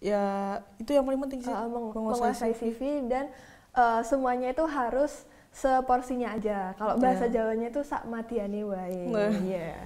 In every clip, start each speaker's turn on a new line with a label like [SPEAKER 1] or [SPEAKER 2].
[SPEAKER 1] ya itu yang paling penting sih uh, meng menguasai CV dan uh, semuanya itu harus seporsinya aja kalau yeah. bahasa Jawanya itu sak mati anyway nah. yeah.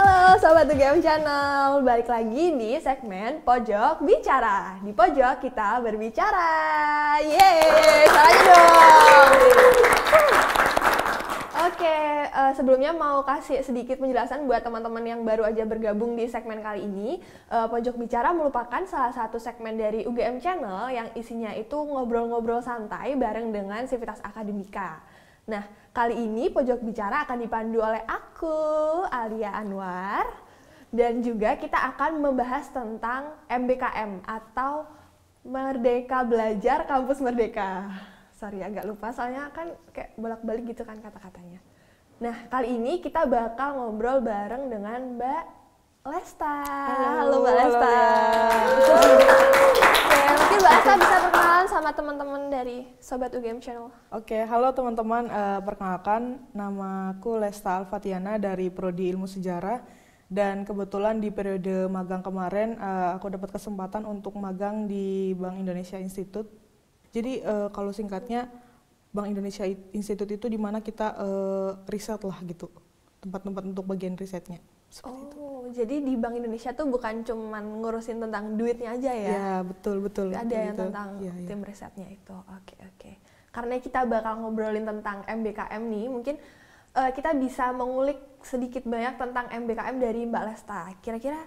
[SPEAKER 1] Halo Sobat The Game Channel, balik lagi di segmen Pojok Bicara Di pojok kita berbicara, yeay, salam dong okay. uh, eh, sebelumnya mau kasih sedikit penjelasan buat teman-teman yang baru aja bergabung di segmen kali ini. Uh, Pojok Bicara merupakan salah satu segmen dari UGM Channel yang isinya itu ngobrol-ngobrol santai bareng dengan Sivitas Akademika. Nah, kali ini Pojok Bicara akan dipandu oleh aku, Alia Anwar, dan juga kita akan membahas tentang MBKM atau Merdeka Belajar Kampus Merdeka sorry agak lupa soalnya kan kayak bolak-balik gitu kan kata-katanya. Nah, kali ini kita bakal ngobrol bareng dengan Mbak Lesta. Halo, halo Mbak Lesta. Oke, mungkin Mbak Lesta bisa perkenalan sama teman-teman dari Sobat UGM Channel. Oke, halo teman-teman.
[SPEAKER 2] Uh, perkenalkan, namaku Lesta Alfatiana dari Prodi Ilmu Sejarah. Dan kebetulan di periode magang kemarin, uh, aku dapat kesempatan untuk magang di Bank Indonesia Institute jadi uh, kalau singkatnya Bank Indonesia Institute itu di mana kita uh, riset lah gitu tempat-tempat untuk bagian risetnya.
[SPEAKER 1] Seperti oh, itu. jadi di Bank Indonesia tuh bukan cuman ngurusin tentang duitnya aja ya? Ya betul betul. Ada betul, yang gitu. tentang ya, ya. tim risetnya itu. Oke okay, oke. Okay. Karena kita bakal ngobrolin tentang MBKM nih, mungkin uh, kita bisa mengulik sedikit banyak tentang MBKM dari Mbak Lesta. Kira-kira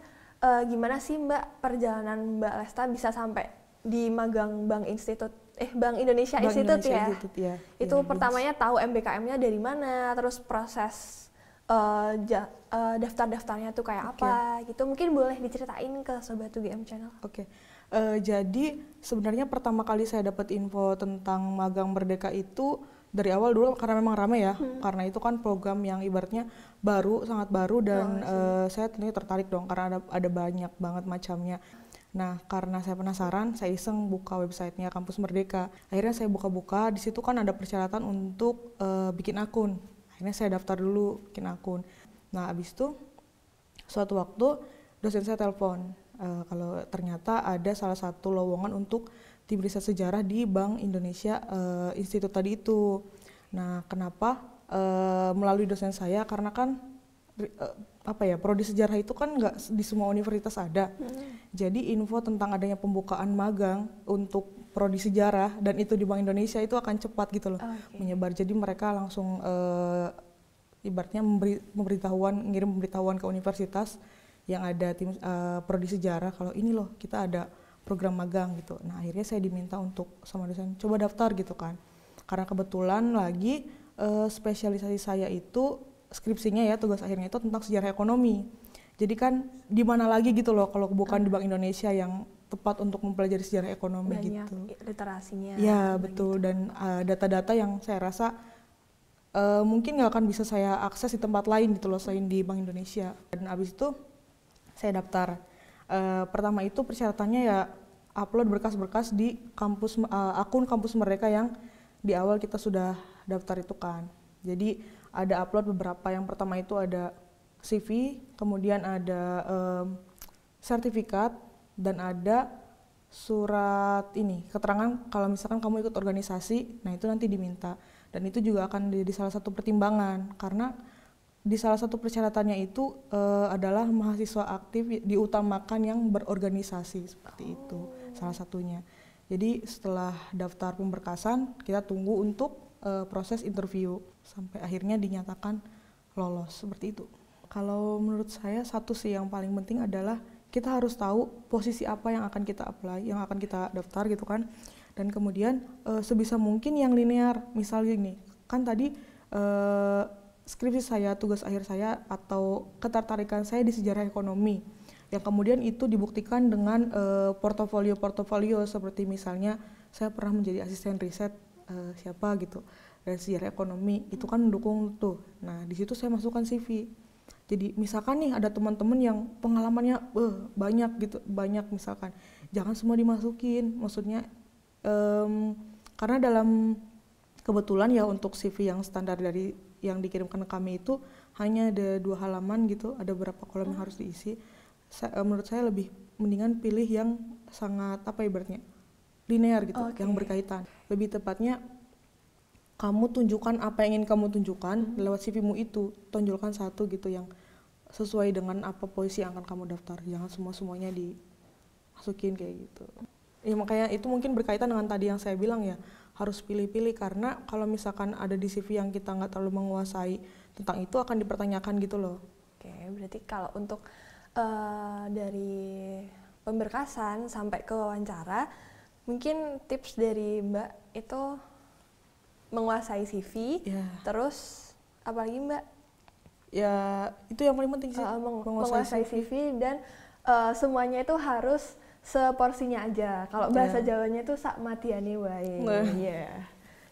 [SPEAKER 1] uh, gimana sih Mbak perjalanan Mbak Lesta bisa sampai di magang Bank Institut eh Bank Indonesia Bank Institut Indonesia ya. Institute, ya. Itu ya, pertamanya ya. tahu MBKM-nya dari mana, terus proses uh, uh, daftar-daftarnya tuh kayak okay. apa gitu. Mungkin boleh diceritain ke sobat UGM channel. Oke. Okay. Uh, eh, jadi
[SPEAKER 2] sebenarnya pertama kali saya dapat info tentang magang merdeka itu dari awal dulu karena memang ramai ya. Hmm. Karena itu kan program yang ibaratnya baru, sangat baru dan oh, uh, saya tentunya tertarik dong karena ada ada banyak banget macamnya. Nah, karena saya penasaran, saya iseng buka websitenya Kampus Merdeka. Akhirnya saya buka-buka, di situ kan ada persyaratan untuk uh, bikin akun. Akhirnya saya daftar dulu bikin akun. Nah, abis itu suatu waktu dosen saya telepon uh, kalau ternyata ada salah satu lowongan untuk tim riset sejarah di Bank Indonesia uh, Institut tadi itu. Nah, kenapa uh, melalui dosen saya? Karena kan Eh, apa ya prodi sejarah itu kan nggak di semua universitas ada. Hmm. Jadi info tentang adanya pembukaan magang untuk prodi sejarah dan itu di Bank Indonesia itu akan cepat gitu loh okay. menyebar. Jadi mereka langsung e, ibaratnya memberi pemberitahuan ngirim pemberitahuan ke universitas yang ada tim e, prodi sejarah kalau ini loh kita ada program magang gitu. Nah, akhirnya saya diminta untuk sama dosen coba daftar gitu kan. Karena kebetulan lagi uh, spesialisasi saya itu skripsinya ya tugas akhirnya itu tentang sejarah ekonomi. Jadi kan di mana lagi gitu loh kalau bukan di Bank Indonesia yang tepat untuk mempelajari sejarah ekonomi Banyak gitu.
[SPEAKER 1] literasinya. Ya
[SPEAKER 2] betul gitu. dan ah, data-data uh, yang saya rasa uh, mungkin nggak akan bisa saya akses di tempat lain gitu loh selain di Bank Indonesia. Dan abis itu saya daftar. Uh, pertama itu persyaratannya ya upload berkas-berkas di kampus uh, akun kampus mereka yang di awal kita sudah daftar itu kan. Jadi ada upload beberapa yang pertama itu ada CV kemudian ada um, sertifikat dan ada surat ini keterangan kalau misalkan kamu ikut organisasi nah itu nanti diminta dan itu juga akan jadi salah satu pertimbangan karena di salah satu persyaratannya itu e, adalah mahasiswa aktif diutamakan yang berorganisasi seperti oh. itu salah satunya jadi setelah daftar pemberkasan kita tunggu untuk uh, proses interview sampai akhirnya dinyatakan lolos seperti itu. Kalau menurut saya satu sih yang paling penting adalah kita harus tahu posisi apa yang akan kita apply, yang akan kita daftar gitu kan. Dan kemudian uh, sebisa mungkin yang linear, Misalnya gini, kan tadi uh, skripsi saya, tugas akhir saya atau ketertarikan saya di sejarah ekonomi yang kemudian itu dibuktikan dengan portofolio -portofolio, seperti misalnya saya pernah menjadi asisten riset uh, siapa gitu dan sejarah ekonomi itu kan mendukung tuh nah di situ saya masukkan CV jadi misalkan nih ada teman-teman yang pengalamannya uh, banyak gitu banyak misalkan jangan semua dimasukin maksudnya um, karena dalam kebetulan ya untuk CV yang standar dari yang dikirimkan ke kami itu hanya ada dua halaman gitu ada berapa kolom yang hmm. harus diisi uh, menurut saya lebih mendingan pilih yang sangat apa ibaratnya linear gitu okay. yang berkaitan lebih tepatnya kamu tunjukkan apa yang ingin kamu tunjukkan mm -hmm. lewat CV-mu itu tonjolkan satu gitu yang sesuai dengan apa posisi yang akan kamu daftar jangan semua semuanya dimasukin kayak gitu ya makanya itu mungkin berkaitan dengan tadi yang saya bilang ya harus pilih-pilih karena kalau misalkan ada di CV yang kita nggak terlalu menguasai tentang itu akan dipertanyakan gitu loh
[SPEAKER 1] oke okay, berarti kalau untuk uh, dari pemberkasan sampai ke wawancara Mungkin tips dari Mbak itu menguasai CV, yeah. terus apalagi Mbak? Ya itu yang paling penting sih. Uh, meng menguasai, menguasai CV. CV dan uh, semuanya itu harus seporsinya aja. Kalau bahasa ya. Jawanya itu sak mati wae. Nah. Yeah.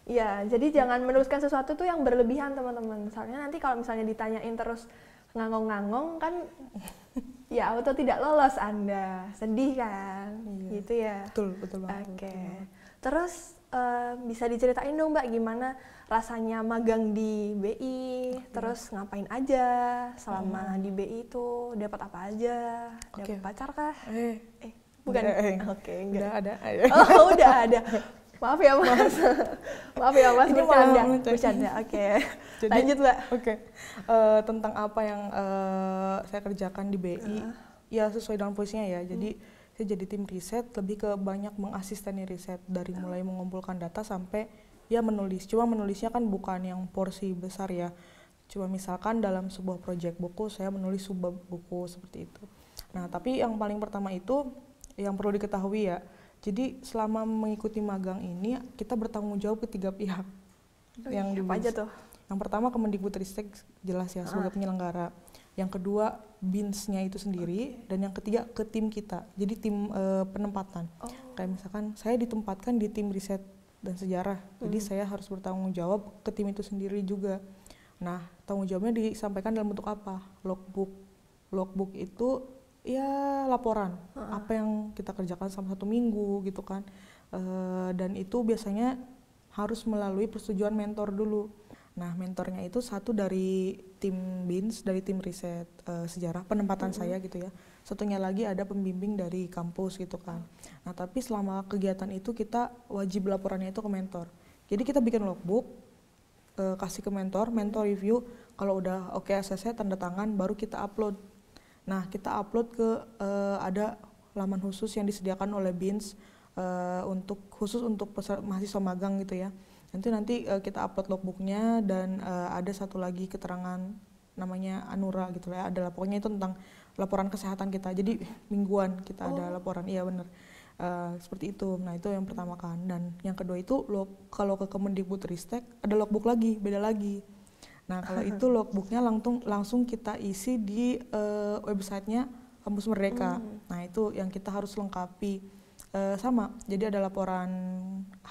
[SPEAKER 1] Ya, iya, jadi jangan menuliskan sesuatu tuh yang berlebihan teman-teman. Soalnya nanti kalau misalnya ditanyain terus ngangong-ngangong kan ya auto tidak lolos Anda. Sedih kan? Iya. Gitu ya. Betul, betul banget. Oke. Okay. Iya. Terus uh, bisa diceritain dong Mbak gimana rasanya magang di BI, okay. terus ngapain aja selama hmm. di BI itu, dapat apa aja? Dapat okay. pacar kah? Eh. eh
[SPEAKER 2] bukan. Eh, eh. Oke, okay, enggak. Udah ada. Oh, udah ada.
[SPEAKER 1] maaf ya mas maaf ya mas Ini bercanda bercanda oke okay. lanjut
[SPEAKER 2] mbak oke okay. uh, eh, tentang apa yang uh, saya kerjakan di BI uh. ya sesuai dengan posisinya ya jadi hmm. saya jadi tim riset lebih ke banyak mengasisteni riset dari mulai mengumpulkan data sampai ya menulis cuma menulisnya kan bukan yang porsi besar ya cuma misalkan dalam sebuah proyek buku saya menulis sebuah buku seperti itu nah tapi yang paling pertama itu yang perlu diketahui ya jadi selama mengikuti magang ini kita bertanggung jawab ke tiga pihak.
[SPEAKER 1] Duh, yang apa aja tuh?
[SPEAKER 2] Yang pertama Kemendikbudristek jelas ya sebagai ah. penyelenggara. Yang kedua binsnya itu sendiri okay. dan yang ketiga ke tim kita. Jadi tim uh, penempatan. Oh. Kayak misalkan saya ditempatkan di tim riset dan sejarah. Hmm. Jadi saya harus bertanggung jawab ke tim itu sendiri juga. Nah, tanggung jawabnya disampaikan dalam bentuk apa? Logbook. Logbook itu ya laporan uh -uh. apa yang kita kerjakan selama satu minggu gitu kan uh, dan itu biasanya harus melalui persetujuan mentor dulu nah mentornya itu satu dari tim bins dari tim riset uh, sejarah penempatan uh -huh. saya gitu ya satunya lagi ada pembimbing dari kampus gitu kan nah tapi selama kegiatan itu kita wajib laporannya itu ke mentor jadi kita bikin logbook eh, kasih ke mentor mentor review kalau udah oke okay, ACC tanda tangan baru kita upload Nah, kita upload ke uh, ada laman khusus yang disediakan oleh BINS uh, eh, untuk khusus untuk mahasiswa magang gitu ya. Nanti nanti uh, kita upload logbooknya dan uh, ada satu lagi keterangan namanya Anura gitu ya. Ada laporannya itu tentang laporan kesehatan kita. Jadi mingguan kita oh. ada laporan. Iya benar. Uh, seperti itu. Nah, itu yang pertama kan. Dan yang kedua itu log, kalau ke Kemendikbud Ristek ada logbook lagi, beda lagi. Nah kalau itu logbooknya langsung langsung kita isi di uh, websitenya kampus Merdeka. Hmm. Nah itu yang kita harus lengkapi uh, sama. Jadi ada laporan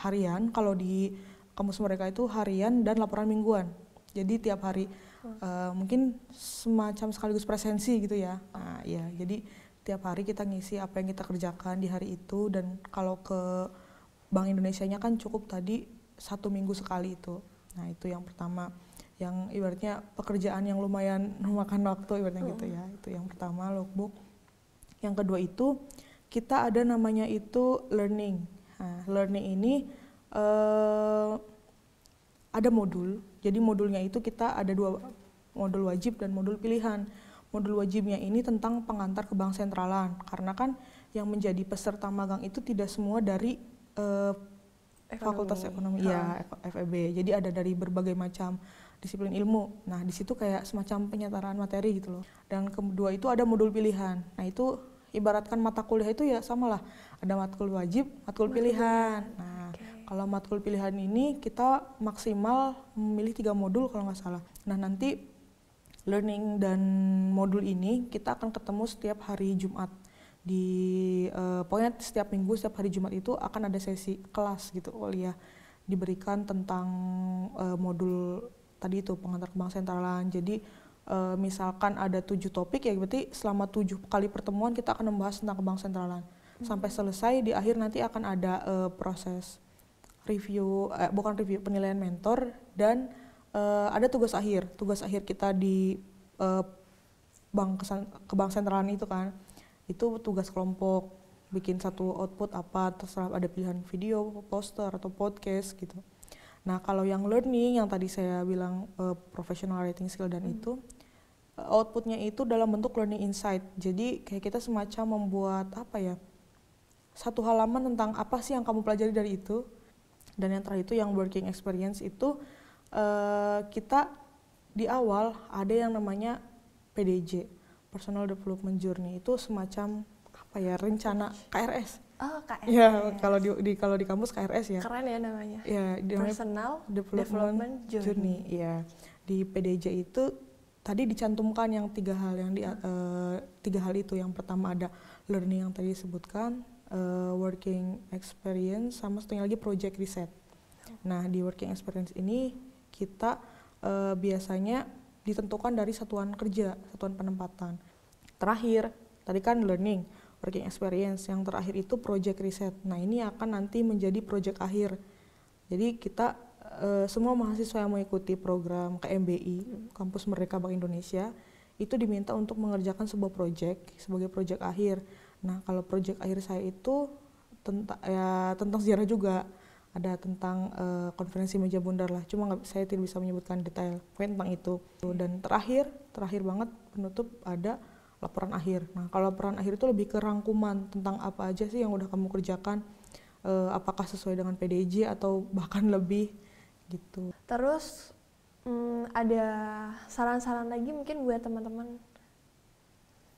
[SPEAKER 2] harian kalau di kampus Merdeka itu harian dan laporan mingguan. Jadi tiap hari uh, mungkin semacam sekaligus presensi gitu ya. Nah ya jadi tiap hari kita ngisi apa yang kita kerjakan di hari itu dan kalau ke Bank Indonesia-nya kan cukup tadi satu minggu sekali itu. Nah itu yang pertama yang ibaratnya pekerjaan yang lumayan memakan waktu ibaratnya gitu hmm. gitu ya itu yang pertama logbook yang kedua itu kita ada namanya itu learning nah, learning ini uh, ada modul jadi modulnya itu kita ada dua modul wajib dan modul pilihan modul wajibnya ini tentang pengantar ke bank sentralan karena kan yang menjadi peserta magang itu tidak semua dari uh, eh, ekonomi. fakultas ekonomi ya FEB jadi ada dari berbagai macam disiplin ilmu. Nah, di situ kayak semacam penyetaraan materi gitu loh. Dan kedua itu ada modul pilihan. Nah, itu ibaratkan mata kuliah itu ya sama lah. Ada matkul wajib, matkul pilihan. Nah, okay. kalau matkul pilihan ini kita maksimal memilih tiga modul kalau nggak salah. Nah, nanti learning dan modul ini kita akan ketemu setiap hari Jumat di uh, pokoknya setiap minggu setiap hari Jumat itu akan ada sesi kelas gitu ya diberikan tentang uh, modul tadi itu pengantar bank sentralan. Jadi uh, misalkan ada tujuh topik ya berarti selama tujuh kali pertemuan kita akan membahas tentang bank sentralan. Hmm. Sampai selesai di akhir nanti akan ada uh, proses review eh, bukan review penilaian mentor dan uh, ada tugas akhir. Tugas akhir kita di uh, bank kesan, ke bank sentralan itu kan itu tugas kelompok bikin satu output apa terserah ada pilihan video, poster atau podcast gitu. Nah, kalau yang learning yang tadi saya bilang uh, eh, professional writing skill dan hmm. itu eh, outputnya itu dalam bentuk learning insight. Jadi kayak kita semacam membuat apa ya? Satu halaman tentang apa sih yang kamu pelajari dari itu. Dan yang terakhir itu yang working experience itu uh, kita di awal ada yang namanya PDJ, personal development journey itu semacam apa ya rencana KRS
[SPEAKER 1] Oh, KRS. Ya,
[SPEAKER 2] kalau di, di kalau di kampus KRS ya. Keren ya
[SPEAKER 1] namanya. Ya, Personal Development,
[SPEAKER 2] Development Journey. Ya. Di PDJ itu tadi dicantumkan yang tiga hal yang di uh, tiga hal itu. Yang pertama ada learning yang tadi disebutkan, uh, working experience sama setengah lagi project riset. Nah, di working experience ini kita uh, biasanya ditentukan dari satuan kerja, satuan penempatan. Terakhir, tadi kan learning working experience. Yang terakhir itu project riset. Nah, ini akan nanti menjadi project akhir. Jadi kita e, semua mahasiswa yang mengikuti program KMBI, Kampus Merdeka Bank Indonesia, itu diminta untuk mengerjakan sebuah project sebagai project akhir. Nah, kalau project akhir saya itu tentang ya tentang sejarah juga. Ada tentang e, konferensi meja bundar lah. Cuma gak, saya tidak bisa menyebutkan detail. tentang itu. Dan terakhir, terakhir banget penutup ada laporan akhir. Nah, kalau laporan akhir itu lebih ke rangkuman tentang apa aja sih yang udah kamu kerjakan, eh, apakah sesuai dengan PDJ atau bahkan lebih gitu.
[SPEAKER 1] Terus hmm, ada saran-saran lagi mungkin buat teman-teman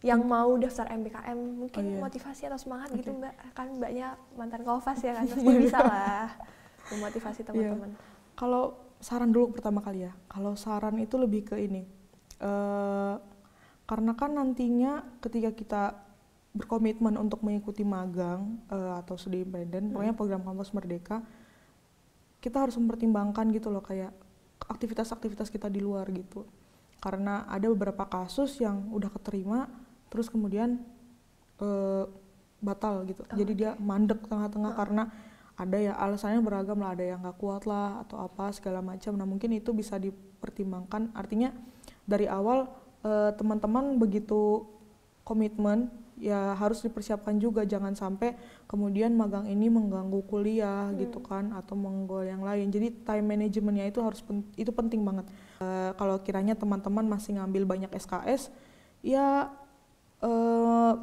[SPEAKER 1] yang hmm. mau daftar MBKM mungkin oh, iya. motivasi atau semangat okay. gitu mbak kan mbaknya mantan kofas ya kan pasti bisa lah memotivasi iya. teman-teman.
[SPEAKER 2] Kalau saran dulu pertama kali ya. Kalau saran itu lebih ke ini. Eh, karena kan nantinya ketika kita berkomitmen untuk mengikuti magang uh, atau studi independen, hmm. pokoknya program kampus merdeka, kita harus mempertimbangkan gitu loh kayak aktivitas-aktivitas kita di luar gitu. Karena ada beberapa kasus yang udah keterima, terus kemudian uh, batal gitu. Oh, Jadi dia mandek tengah-tengah oh. karena ada ya alasannya beragam lah, ada yang nggak kuat lah atau apa segala macam. Nah mungkin itu bisa dipertimbangkan. Artinya dari awal Eh, teman-teman uh, begitu komitmen ya harus dipersiapkan juga jangan sampai kemudian magang ini mengganggu kuliah hmm. gitu kan atau menggol yang lain jadi time manajemennya itu harus pen, itu penting banget uh, kalau kiranya teman-teman masih ngambil banyak SKS ya uh,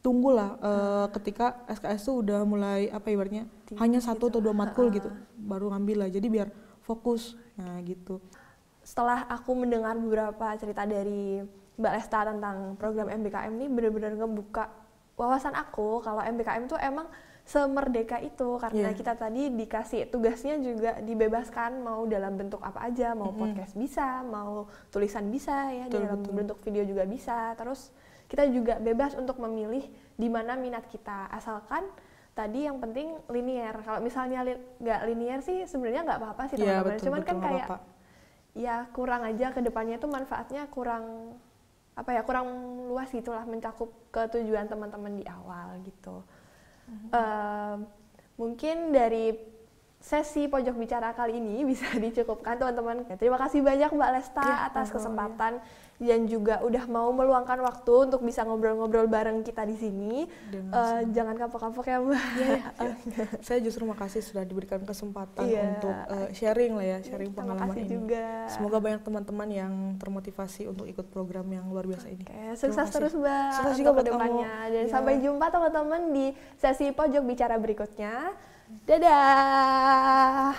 [SPEAKER 2] tunggulah uh, ketika SKS itu udah mulai apa ibaratnya Tidak hanya gitu. satu gitu. atau dua matkul gitu baru ngambil lah jadi biar fokus nah gitu
[SPEAKER 1] setelah aku mendengar beberapa cerita dari Mbak Lesta tentang program MBKM ini benar-benar ngebuka wawasan aku kalau MBKM itu emang semerdeka itu karena yeah. kita tadi dikasih tugasnya juga dibebaskan mau dalam bentuk apa aja mau mm -hmm. podcast bisa mau tulisan bisa ya betul, dalam betul. bentuk video juga bisa terus kita juga bebas untuk memilih di mana minat kita asalkan tadi yang penting linier kalau misalnya nggak li linier sih sebenarnya nggak apa-apa sih iya, teman-teman yeah, cuman kan kayak apa -apa ya kurang aja ke depannya itu manfaatnya kurang apa ya kurang luas gitulah mencakup ke tujuan teman-teman di awal gitu. Mm -hmm. uh, mungkin dari sesi pojok bicara kali ini bisa dicukupkan teman-teman. Ya, terima kasih banyak Mbak Lesta ya, atas kesempatan ya. dan juga udah mau meluangkan waktu untuk bisa ngobrol-ngobrol bareng kita di sini. uh, jangan kapok-kapok ya Mbak. Ya, ya, Saya
[SPEAKER 2] justru makasih sudah diberikan kesempatan ya. untuk uh, sharing lah ya, sharing pengalaman ini. juga. Semoga banyak teman-teman yang termotivasi untuk ikut program yang luar biasa ini. Oke, sukses terus Mbak. Sukses juga buat kedepannya. Dan ya. sampai
[SPEAKER 1] jumpa teman-teman di sesi pojok bicara berikutnya. Dadah.